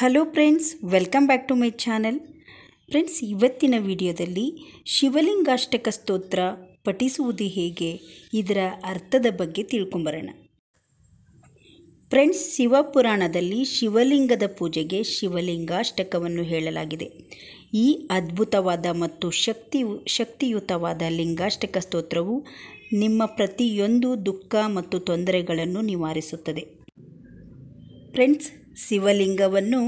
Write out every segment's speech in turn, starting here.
hello friends welcome back to my channel friends ಇವತ್ತಿನ ವಿಡಿಯೋದಲ್ಲಿ ಶಿವಲಿಂಗಾಷ್ಟಕ ಸ್ತೋತ್ರ ಪಠಿಸುವುದು ಹೇಗೆ ಇದರ ಅರ್ಥದ ಬಗ್ಗೆ ತಿಳ್ಕೊಂಬರೋಣ ಫ್ರೆಂಡ್ಸ್ ಶಿವಪುರಾಣದಲ್ಲಿ ಶಿವಲಿಂಗದ ಪೂಜೆಗೆ ಶಿವಲಿಂಗಾಷ್ಟಕವನ್ನು ಹೇಳಲಾಗಿದೆ ಈ ಅದ್ಭುತವಾದ ಮತ್ತು ಶಕ್ತಿ ಶಕ್ತಿಯುತವಾದ ಲಿಂಗಾಷ್ಟಕ ಸ್ತೋತ್ರವು ನಿಮ್ಮ ಪ್ರತಿಯೊಂದು ದುಃಖ ಮತ್ತು ತೊಂದರೆಗಳನ್ನು ನಿವಾರಿಸುತ್ತದೆ ಫ್ರೆಂಡ್ಸ್ ಶಿವಲಿಂಗವನ್ನು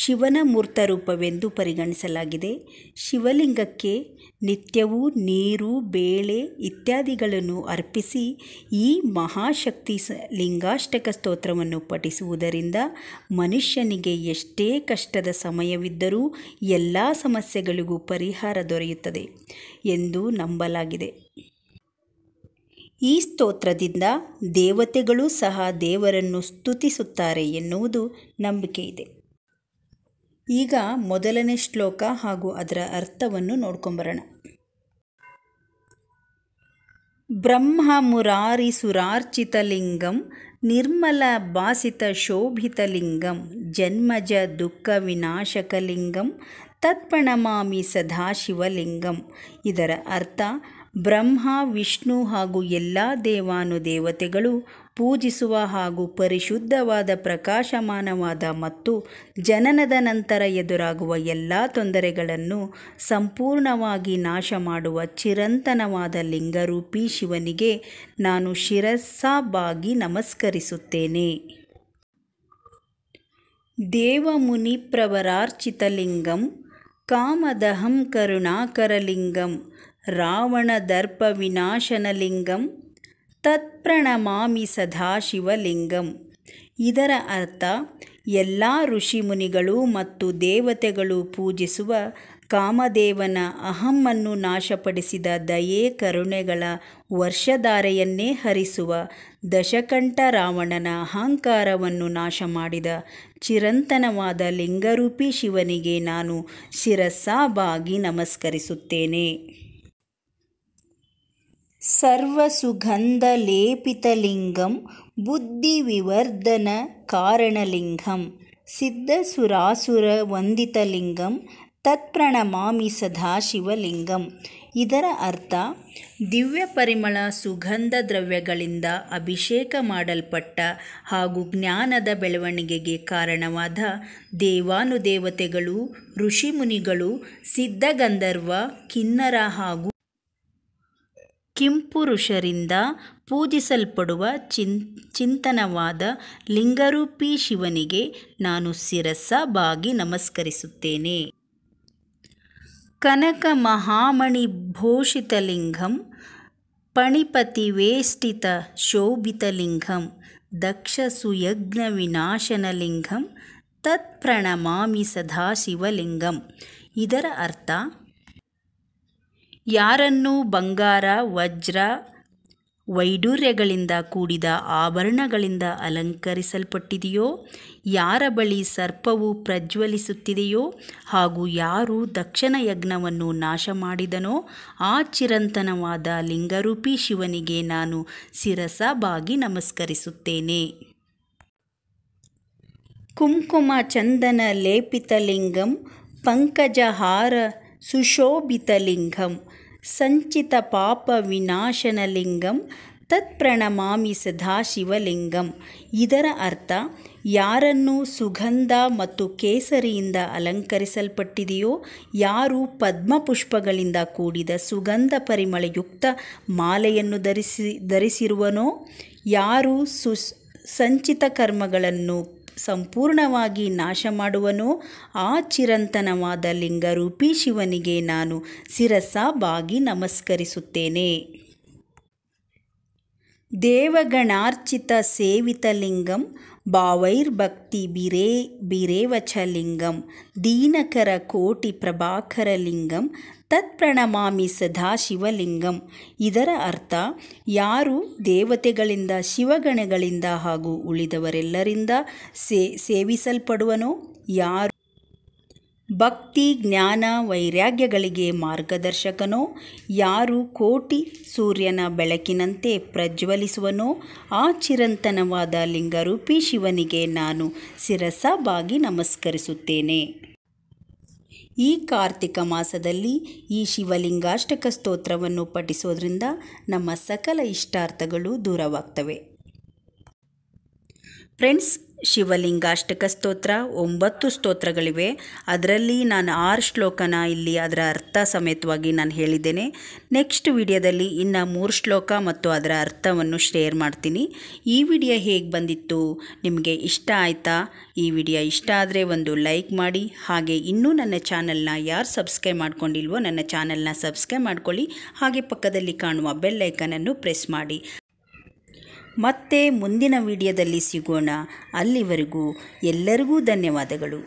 ಶಿವನ ಮೂರ್ತ ರೂಪವೆಂದು ಪರಿಗಣಿಸಲಾಗಿದೆ ಶಿವಲಿಂಗಕ್ಕೆ ನಿತ್ಯವೂ ನೀರು ಬೇಳೆ ಇತ್ಯಾದಿಗಳನ್ನು ಅರ್ಪಿಸಿ ಈ ಮಹಾಶಕ್ತಿ ಲಿಂಗಾಷ್ಟಕ ಸ್ತೋತ್ರವನ್ನು ಪಠಿಸುವುದರಿಂದ ಮನುಷ್ಯನಿಗೆ ಎಷ್ಟೇ ಕಷ್ಟದ ಸಮಯವಿದ್ದರೂ ಎಲ್ಲ ಸಮಸ್ಯೆಗಳಿಗೂ ಪರಿಹಾರ ದೊರೆಯುತ್ತದೆ ಎಂದು ನಂಬಲಾಗಿದೆ ಈ ಸ್ತೋತ್ರದಿಂದ ದೇವತೆಗಳೂ ಸಹ ದೇವರನ್ನು ಸ್ತುತಿಸುತ್ತಾರೆ ಎನ್ನುವುದು ನಂಬಿಕೆ ಇದೆ ಈಗ ಮೊದಲನೇ ಶ್ಲೋಕ ಹಾಗೂ ಅದರ ಅರ್ಥವನ್ನು ನೋಡ್ಕೊಂಬರೋಣ ಬ್ರಹ್ಮ ಮುರಾರಿ ಲಿಂಗಂ ನಿರ್ಮಲ ಭಾಸಿತ ಲಿಂಗಂ ಜನ್ಮಜ ದುಃಖ ವಿನಾಶಕ ಲಿಂಗಂ ತತ್ಪಣಮಾಮಿ ಸದಾಶಿವಲಿಂಗಂ ಇದರ ಅರ್ಥ ಬ್ರಹ್ಮ ವಿಷ್ಣು ಹಾಗೂ ಎಲ್ಲ ದೇವಾನುದೇವತೆಗಳು ಪೂಜಿಸುವ ಹಾಗೂ ಪರಿಶುದ್ಧವಾದ ಪ್ರಕಾಶಮಾನವಾದ ಮತ್ತು ಜನನದ ನಂತರ ಎದುರಾಗುವ ಎಲ್ಲ ತೊಂದರೆಗಳನ್ನು ಸಂಪೂರ್ಣವಾಗಿ ನಾಶ ಮಾಡುವ ಚಿರಂತನವಾದ ಲಿಂಗರೂಪಿ ಶಿವನಿಗೆ ನಾನು ಶಿರಸ್ಸಾಬಾಗಿ ನಮಸ್ಕರಿಸುತ್ತೇನೆ ಪ್ರವರಾರ್ಚಿತಲಿಂಗಂ ಕಾಮದಹಂ ಕರುಣಾಕರಲಿಂಗಂ ರಾವಣ ದರ್ಪ ವಿನಾಶನಲಿಂಗಂ ತತ್ಪ್ರಣಮಾಮಿ ಸದಾಶಿವಲಿಂಗಂ ಇದರ ಅರ್ಥ ಎಲ್ಲ ಋಷಿಮುನಿಗಳು ಮತ್ತು ದೇವತೆಗಳು ಪೂಜಿಸುವ ಕಾಮದೇವನ ಅಹಮ್ಮನ್ನು ನಾಶಪಡಿಸಿದ ದಯೆ ಕರುಣೆಗಳ ವರ್ಷಧಾರೆಯನ್ನೇ ಹರಿಸುವ ದಶಕಂಠ ರಾವಣನ ಅಹಂಕಾರವನ್ನು ನಾಶ ಮಾಡಿದ ಚಿರಂತನವಾದ ಲಿಂಗರೂಪಿ ಶಿವನಿಗೆ ನಾನು ಶಿರಸ್ಸಾಬಾಗಿ ನಮಸ್ಕರಿಸುತ್ತೇನೆ ಸರ್ವಸುಗಂಧಲೇಪಿತಲಿಂಗಂ ಬುದ್ಧಿವಿವರ್ಧನ ಕಾರಣಲಿಂಗಂ ಸಿದ್ಧಸುರಾಸುರ ವಂದಿತಲಿಂಗಂ ತತ್ಪ್ರಣಮಾಮಿ ಸದಾಶಿವಲಿಂಗಂ ಇದರ ಅರ್ಥ ದಿವ್ಯ ಪರಿಮಳ ಸುಗಂಧ ದ್ರವ್ಯಗಳಿಂದ ಅಭಿಷೇಕ ಮಾಡಲ್ಪಟ್ಟ ಹಾಗೂ ಜ್ಞಾನದ ಬೆಳವಣಿಗೆಗೆ ಕಾರಣವಾದ ದೇವಾನುದೇವತೆಗಳು ಋಷಿಮುನಿಗಳು ಸಿದ್ಧಗಂಧರ್ವ ಕಿನ್ನರ ಹಾಗೂ ಕಿಂಪುರುಷರಿಂದ ಪೂಜಿಸಲ್ಪಡುವ ಚಿನ್ ಚಿಂತನವಾದ ಲಿಂಗರೂಪಿ ಶಿವನಿಗೆ ನಾನು ಶಿರಸ ಬಾಗಿ ನಮಸ್ಕರಿಸುತ್ತೇನೆ ಕನಕ ಮಹಾಮಣಿ ಭೂಷಿತಲಿಂಗಂ ವೇಷ್ಟಿತ ಶೋಭಿತಲಿಂಗಂ ದಕ್ಷ ಸುಯಜ್ಞ ವಿನಾಶನಲಿಂಗಂ ಪ್ರಣಮಾಮಿ ಸದಾಶಿವಲಿಂಗಂ ಇದರ ಅರ್ಥ ಯಾರನ್ನು ಬಂಗಾರ ವಜ್ರ ವೈಡೂರ್ಯಗಳಿಂದ ಕೂಡಿದ ಆಭರಣಗಳಿಂದ ಅಲಂಕರಿಸಲ್ಪಟ್ಟಿದೆಯೋ ಯಾರ ಬಳಿ ಸರ್ಪವು ಪ್ರಜ್ವಲಿಸುತ್ತಿದೆಯೋ ಹಾಗೂ ಯಾರು ದಕ್ಷಿಣ ಯಜ್ಞವನ್ನು ನಾಶ ಮಾಡಿದನೋ ಆ ಚಿರಂತನವಾದ ಲಿಂಗರೂಪಿ ಶಿವನಿಗೆ ನಾನು ಶಿರಸಬಾಗಿ ನಮಸ್ಕರಿಸುತ್ತೇನೆ ಕುಂಕುಮ ಚಂದನ ಲೇಪಿತ ಲಿಂಗಂ ಪಂಕಜಹಾರ ಸುಶೋಭಿತಲಿಂಗಂ ಸಂಚಿತ ಪಾಪ ವಿನಾಶನಲಿಂಗಂ ತತ್ಪ್ರಣಮಾಮಿ ಶಿವಲಿಂಗಂ ಇದರ ಅರ್ಥ ಯಾರನ್ನು ಸುಗಂಧ ಮತ್ತು ಕೇಸರಿಯಿಂದ ಅಲಂಕರಿಸಲ್ಪಟ್ಟಿದೆಯೋ ಯಾರು ಪದ್ಮಪುಷ್ಪಗಳಿಂದ ಕೂಡಿದ ಸುಗಂಧ ಪರಿಮಳಯುಕ್ತ ಮಾಲೆಯನ್ನು ಧರಿಸಿ ಧರಿಸಿರುವನೋ ಯಾರು ಸುಸ್ ಸಂಚಿತ ಕರ್ಮಗಳನ್ನು ಸಂಪೂರ್ಣವಾಗಿ ನಾಶ ಮಾಡುವನೋ ಆ ಚಿರಂತನವಾದ ಲಿಂಗರೂಪಿ ಶಿವನಿಗೆ ನಾನು ಶಿರಸ ಬಾಗಿ ನಮಸ್ಕರಿಸುತ್ತೇನೆ ದೇವಗಣಾರ್ಚಿತ ಸೇವಿತಲಿಂಗಂ ಭಾವೈರ್ಭಕ್ತಿ ಬಿರೇ ಬಿರೇವಚಲಿಂಗಂ ದೀನಕರ ಕೋಟಿ ಪ್ರಭಾಕರಲಿಂಗಂ ತತ್ಪ್ರಣಮಾಮಿ ಸದಾ ಶಿವಲಿಂಗಂ ಇದರ ಅರ್ಥ ಯಾರು ದೇವತೆಗಳಿಂದ ಶಿವಗಣಗಳಿಂದ ಹಾಗೂ ಉಳಿದವರೆಲ್ಲರಿಂದ ಸೇ ಸೇವಿಸಲ್ಪಡುವನೋ ಯಾರು ಭಕ್ತಿ ಜ್ಞಾನ ವೈರಾಗ್ಯಗಳಿಗೆ ಮಾರ್ಗದರ್ಶಕನೋ ಯಾರು ಕೋಟಿ ಸೂರ್ಯನ ಬೆಳಕಿನಂತೆ ಪ್ರಜ್ವಲಿಸುವನೋ ಆ ಚಿರಂತನವಾದ ಲಿಂಗರೂಪಿ ಶಿವನಿಗೆ ನಾನು ಶಿರಸಬಾಗಿ ನಮಸ್ಕರಿಸುತ್ತೇನೆ ಈ ಕಾರ್ತಿಕ ಮಾಸದಲ್ಲಿ ಈ ಶಿವಲಿಂಗಾಷ್ಟಕ ಸ್ತೋತ್ರವನ್ನು ಪಠಿಸೋದ್ರಿಂದ ನಮ್ಮ ಸಕಲ ಇಷ್ಟಾರ್ಥಗಳು ದೂರವಾಗ್ತವೆ ಫ್ರೆಂಡ್ಸ್ ಶಿವಲಿಂಗಾಷ್ಟಕ ಸ್ತೋತ್ರ ಒಂಬತ್ತು ಸ್ತೋತ್ರಗಳಿವೆ ಅದರಲ್ಲಿ ನಾನು ಆರು ಶ್ಲೋಕನ ಇಲ್ಲಿ ಅದರ ಅರ್ಥ ಸಮೇತವಾಗಿ ನಾನು ಹೇಳಿದ್ದೇನೆ ನೆಕ್ಸ್ಟ್ ವಿಡಿಯೋದಲ್ಲಿ ಇನ್ನು ಮೂರು ಶ್ಲೋಕ ಮತ್ತು ಅದರ ಅರ್ಥವನ್ನು ಶೇರ್ ಮಾಡ್ತೀನಿ ಈ ವಿಡಿಯೋ ಹೇಗೆ ಬಂದಿತ್ತು ನಿಮಗೆ ಇಷ್ಟ ಆಯಿತಾ ಈ ವಿಡಿಯೋ ಇಷ್ಟ ಆದರೆ ಒಂದು ಲೈಕ್ ಮಾಡಿ ಹಾಗೆ ಇನ್ನೂ ನನ್ನ ಚಾನಲ್ನ ಯಾರು ಸಬ್ಸ್ಕ್ರೈಬ್ ಮಾಡ್ಕೊಂಡಿಲ್ವೋ ನನ್ನ ಚಾನಲ್ನ ಸಬ್ಸ್ಕ್ರೈಬ್ ಮಾಡ್ಕೊಳ್ಳಿ ಹಾಗೆ ಪಕ್ಕದಲ್ಲಿ ಕಾಣುವ ಬೆಲ್ ಐಕನನ್ನು ಪ್ರೆಸ್ ಮಾಡಿ ಮತ್ತೆ ಮುಂದಿನ ವಿಡಿಯೋದಲ್ಲಿ ಸಿಗೋಣ ಅಲ್ಲಿವರೆಗೂ ಎಲ್ಲರಿಗೂ ಧನ್ಯವಾದಗಳು